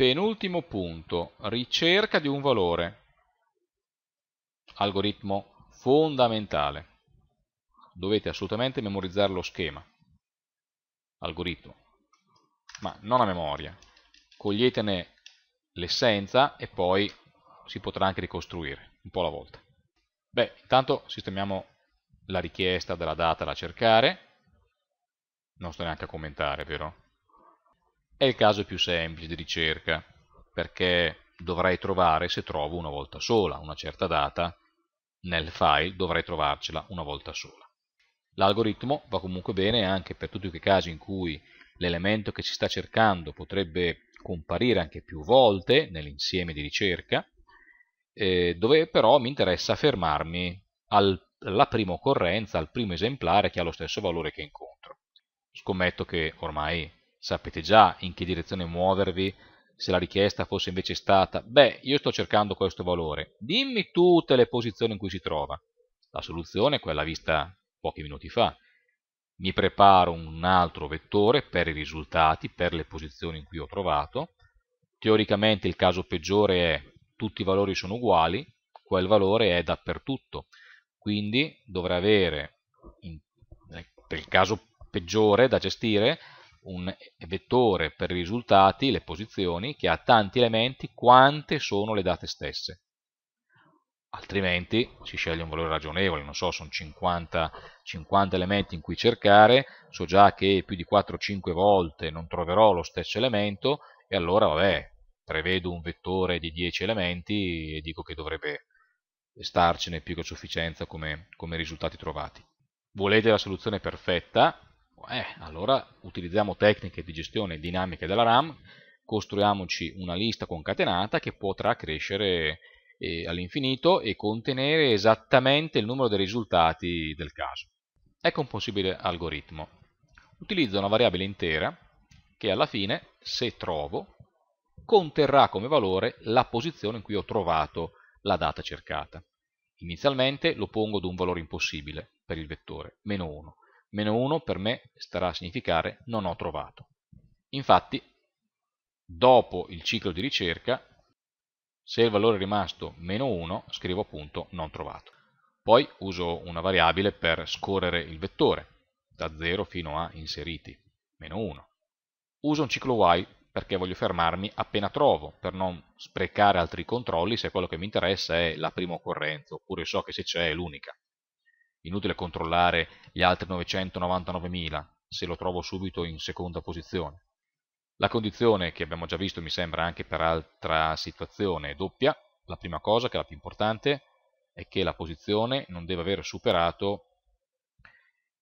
Penultimo punto, ricerca di un valore. Algoritmo fondamentale. Dovete assolutamente memorizzare lo schema. Algoritmo. Ma non a memoria. Coglietene l'essenza e poi si potrà anche ricostruire, un po' alla volta. Beh, intanto sistemiamo la richiesta della data da cercare. Non sto neanche a commentare, vero? È il caso più semplice di ricerca, perché dovrei trovare, se trovo una volta sola una certa data, nel file dovrei trovarcela una volta sola. L'algoritmo va comunque bene anche per tutti quei casi in cui l'elemento che si sta cercando potrebbe comparire anche più volte nell'insieme di ricerca, eh, dove però mi interessa fermarmi al, alla prima occorrenza, al primo esemplare che ha lo stesso valore che incontro. Scommetto che ormai sapete già in che direzione muovervi se la richiesta fosse invece stata beh, io sto cercando questo valore, dimmi tutte le posizioni in cui si trova. La soluzione è quella vista pochi minuti fa. Mi preparo un altro vettore per i risultati, per le posizioni in cui ho trovato. Teoricamente il caso peggiore è tutti i valori sono uguali, quel valore è dappertutto. Quindi dovrà avere, nel caso peggiore da gestire, un vettore per i risultati, le posizioni, che ha tanti elementi quante sono le date stesse. Altrimenti si sceglie un valore ragionevole, non so, sono 50, 50 elementi in cui cercare, so già che più di 4-5 volte non troverò lo stesso elemento e allora vabbè, prevedo un vettore di 10 elementi e dico che dovrebbe starcene più che a sufficienza come, come risultati trovati. Volete la soluzione perfetta? eh, allora utilizziamo tecniche di gestione dinamiche della RAM, costruiamoci una lista concatenata che potrà crescere eh, all'infinito e contenere esattamente il numero dei risultati del caso. Ecco un possibile algoritmo. Utilizzo una variabile intera che alla fine, se trovo, conterrà come valore la posizione in cui ho trovato la data cercata. Inizialmente lo pongo ad un valore impossibile per il vettore, meno 1 Meno 1 per me starà a significare non ho trovato. Infatti, dopo il ciclo di ricerca, se il valore è rimasto meno 1, scrivo appunto non trovato. Poi uso una variabile per scorrere il vettore, da 0 fino a inseriti, meno 1. Uso un ciclo while perché voglio fermarmi appena trovo, per non sprecare altri controlli se quello che mi interessa è la prima occorrenza, oppure so che se c'è è l'unica. Inutile controllare gli altri 999.000 se lo trovo subito in seconda posizione. La condizione che abbiamo già visto mi sembra anche per altra situazione doppia. La prima cosa, che è la più importante, è che la posizione non deve aver superato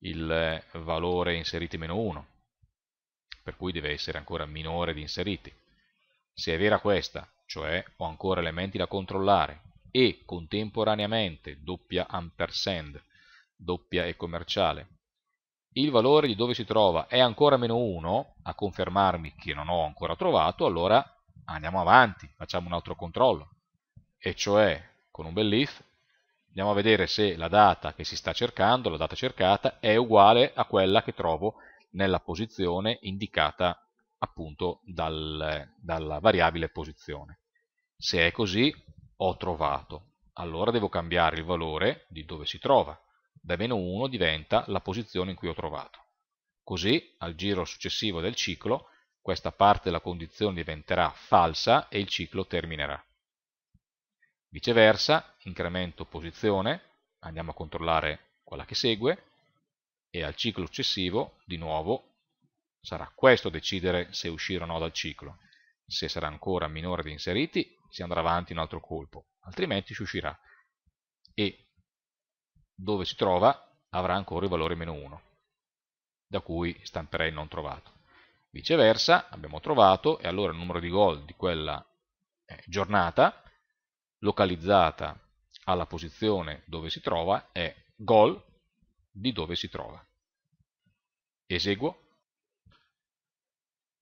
il valore inseriti meno 1, per cui deve essere ancora minore di inseriti. Se è vera questa, cioè ho ancora elementi da controllare, e contemporaneamente doppia ampersand doppia e commerciale. Il valore di dove si trova è ancora meno 1, a confermarmi che non ho ancora trovato, allora andiamo avanti, facciamo un altro controllo. E cioè, con un bel if, andiamo a vedere se la data che si sta cercando, la data cercata, è uguale a quella che trovo nella posizione indicata appunto dal, dalla variabile posizione. Se è così, ho trovato. Allora devo cambiare il valore di dove si trova da meno 1 diventa la posizione in cui ho trovato. Così, al giro successivo del ciclo, questa parte della condizione diventerà falsa e il ciclo terminerà. Viceversa, incremento posizione, andiamo a controllare quella che segue, e al ciclo successivo, di nuovo, sarà questo decidere se uscire o no dal ciclo. Se sarà ancora minore di inseriti, si andrà avanti un altro colpo, altrimenti si uscirà. E dove si trova avrà ancora il valore meno 1, da cui stamperei non trovato. Viceversa, abbiamo trovato, e allora il numero di gol di quella eh, giornata, localizzata alla posizione dove si trova, è gol di dove si trova. Eseguo.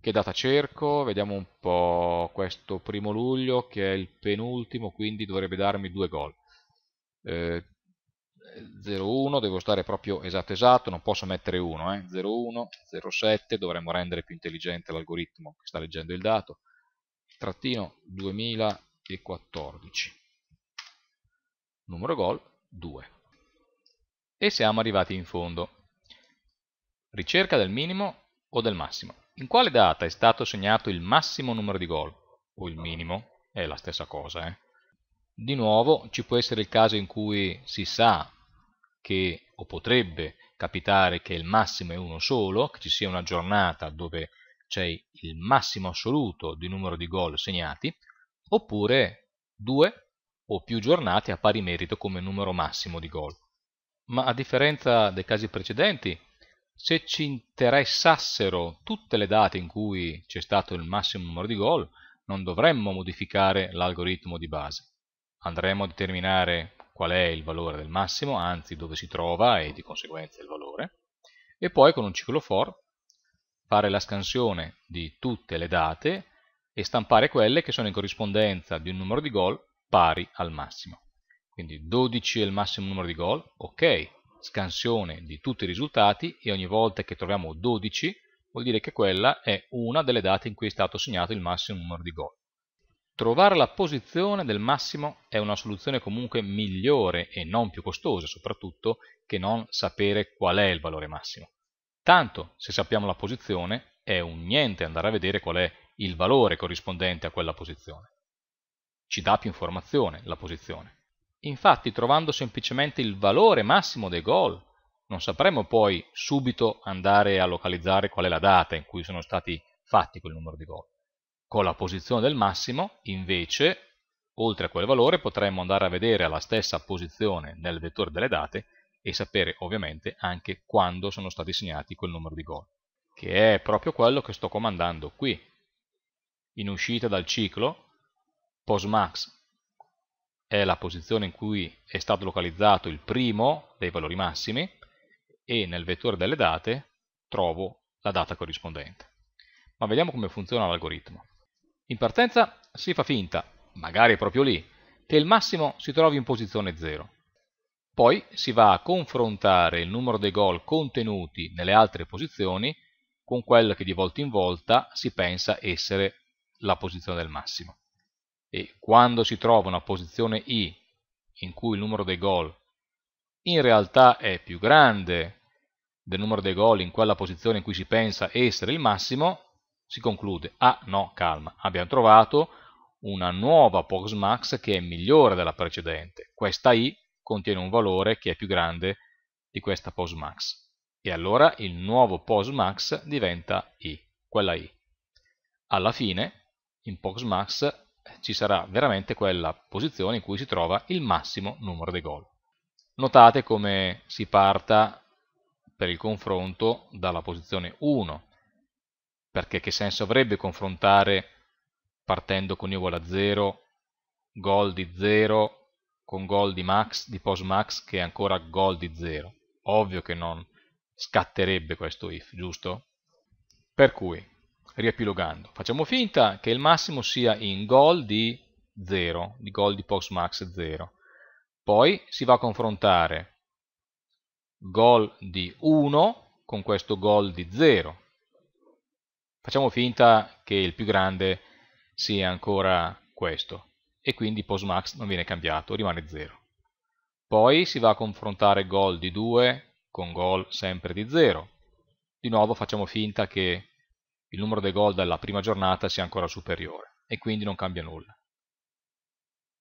Che data cerco? Vediamo un po' questo primo luglio, che è il penultimo, quindi dovrebbe darmi due gol. Eh, 0,1 devo stare proprio esatto esatto, non posso mettere 1, eh? 0,1, 0,7, dovremmo rendere più intelligente l'algoritmo che sta leggendo il dato, trattino 2014, numero gol 2. E siamo arrivati in fondo. Ricerca del minimo o del massimo. In quale data è stato segnato il massimo numero di gol? O il minimo? È la stessa cosa, eh? Di nuovo ci può essere il caso in cui si sa che, o potrebbe capitare che il massimo è uno solo, che ci sia una giornata dove c'è il massimo assoluto di numero di gol segnati, oppure due o più giornate a pari merito come numero massimo di gol. Ma a differenza dei casi precedenti, se ci interessassero tutte le date in cui c'è stato il massimo numero di gol, non dovremmo modificare l'algoritmo di base. Andremo a determinare qual è il valore del massimo, anzi dove si trova e di conseguenza il valore, e poi con un ciclo for fare la scansione di tutte le date e stampare quelle che sono in corrispondenza di un numero di gol pari al massimo. Quindi 12 è il massimo numero di gol, ok, scansione di tutti i risultati e ogni volta che troviamo 12 vuol dire che quella è una delle date in cui è stato segnato il massimo numero di gol. Trovare la posizione del massimo è una soluzione comunque migliore e non più costosa soprattutto che non sapere qual è il valore massimo. Tanto se sappiamo la posizione è un niente andare a vedere qual è il valore corrispondente a quella posizione. Ci dà più informazione la posizione. Infatti trovando semplicemente il valore massimo dei gol non sapremo poi subito andare a localizzare qual è la data in cui sono stati fatti quel numero di gol con la posizione del massimo, invece, oltre a quel valore potremmo andare a vedere la stessa posizione nel vettore delle date e sapere ovviamente anche quando sono stati segnati quel numero di gol, che è proprio quello che sto comandando qui. In uscita dal ciclo, postmax è la posizione in cui è stato localizzato il primo dei valori massimi e nel vettore delle date trovo la data corrispondente. Ma vediamo come funziona l'algoritmo. In partenza si fa finta, magari proprio lì, che il massimo si trovi in posizione 0. Poi si va a confrontare il numero dei gol contenuti nelle altre posizioni con quella che di volta in volta si pensa essere la posizione del massimo. E quando si trova una posizione I in cui il numero dei gol in realtà è più grande del numero dei gol in quella posizione in cui si pensa essere il massimo, si conclude, ah no, calma, abbiamo trovato una nuova Poxmax che è migliore della precedente. Questa i contiene un valore che è più grande di questa Poxmax. E allora il nuovo Poxmax diventa i, quella i. Alla fine, in Poxmax eh, ci sarà veramente quella posizione in cui si trova il massimo numero di gol. Notate come si parta per il confronto dalla posizione 1 perché che senso avrebbe confrontare partendo con uguale a 0, gol di 0 con gol di max, di post max che è ancora gol di 0. Ovvio che non scatterebbe questo if, giusto? Per cui, riepilogando, facciamo finta che il massimo sia in gol di 0, di gol di post max 0. Poi si va a confrontare gol di 1 con questo gol di 0, Facciamo finta che il più grande sia ancora questo e quindi postmax non viene cambiato, rimane 0. Poi si va a confrontare gol di 2 con gol sempre di 0. Di nuovo facciamo finta che il numero dei gol della prima giornata sia ancora superiore e quindi non cambia nulla.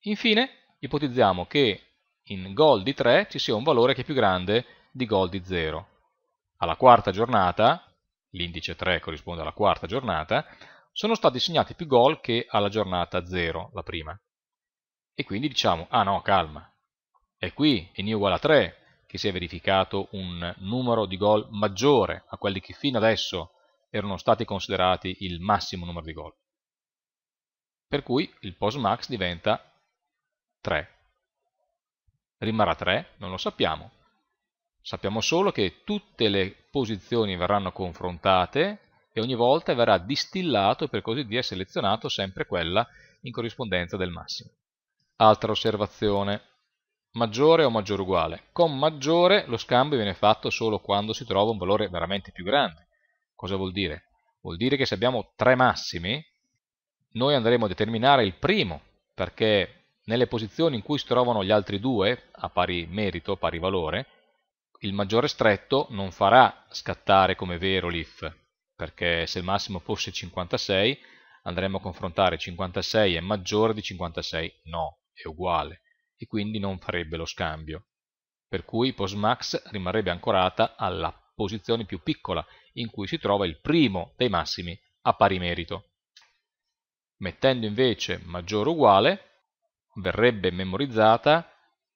Infine ipotizziamo che in gol di 3 ci sia un valore che è più grande di gol di 0. Alla quarta giornata l'indice 3 corrisponde alla quarta giornata, sono stati segnati più gol che alla giornata 0, la prima. E quindi diciamo, ah no, calma, è qui, in I uguale a 3, che si è verificato un numero di gol maggiore a quelli che fino adesso erano stati considerati il massimo numero di gol. Per cui il post max diventa 3. Rimarrà 3? Non lo sappiamo, Sappiamo solo che tutte le posizioni verranno confrontate e ogni volta verrà distillato, per così dire, selezionato sempre quella in corrispondenza del massimo. Altra osservazione. Maggiore o maggiore uguale. Con maggiore lo scambio viene fatto solo quando si trova un valore veramente più grande. Cosa vuol dire? Vuol dire che se abbiamo tre massimi, noi andremo a determinare il primo, perché nelle posizioni in cui si trovano gli altri due, a pari merito, a pari valore, il maggiore stretto non farà scattare come vero l'if, perché se il massimo fosse 56 andremo a confrontare 56 è maggiore di 56, no, è uguale, e quindi non farebbe lo scambio. Per cui postmax rimarrebbe ancorata alla posizione più piccola in cui si trova il primo dei massimi a pari merito. Mettendo invece maggiore o uguale, verrebbe memorizzata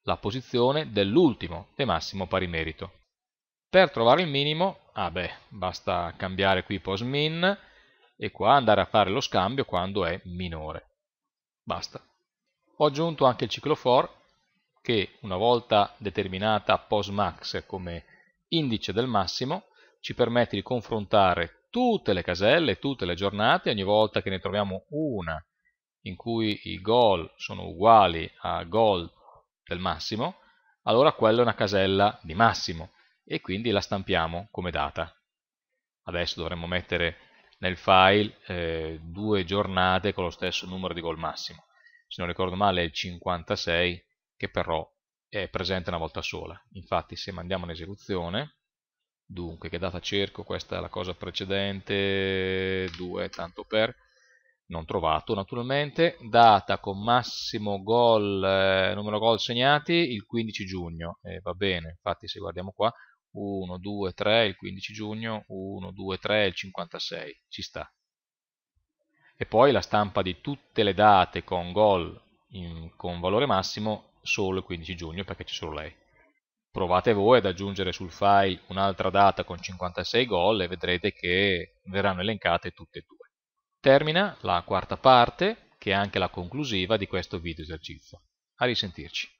la posizione dell'ultimo e massimo pari merito. Per trovare il minimo, ah beh, basta cambiare qui posmin e qua andare a fare lo scambio quando è minore. Basta. Ho aggiunto anche il ciclo for che una volta determinata posmax come indice del massimo ci permette di confrontare tutte le caselle, tutte le giornate, ogni volta che ne troviamo una in cui i goal sono uguali a goal del massimo, allora quella è una casella di massimo e quindi la stampiamo come data. Adesso dovremmo mettere nel file eh, due giornate con lo stesso numero di gol massimo. Se non ricordo male è il 56 che però è presente una volta sola. Infatti se mandiamo in esecuzione, dunque che data cerco, questa è la cosa precedente, 2 tanto per, non trovato naturalmente, data con massimo gol, eh, numero gol segnati il 15 giugno, eh, va bene, infatti se guardiamo qua, 1, 2, 3 il 15 giugno, 1, 2, 3 il 56, ci sta. E poi la stampa di tutte le date con gol in, con valore massimo solo il 15 giugno perché c'è solo lei. Provate voi ad aggiungere sul file un'altra data con 56 gol e vedrete che verranno elencate tutte e due. Termina la quarta parte, che è anche la conclusiva di questo video esercizio. A risentirci.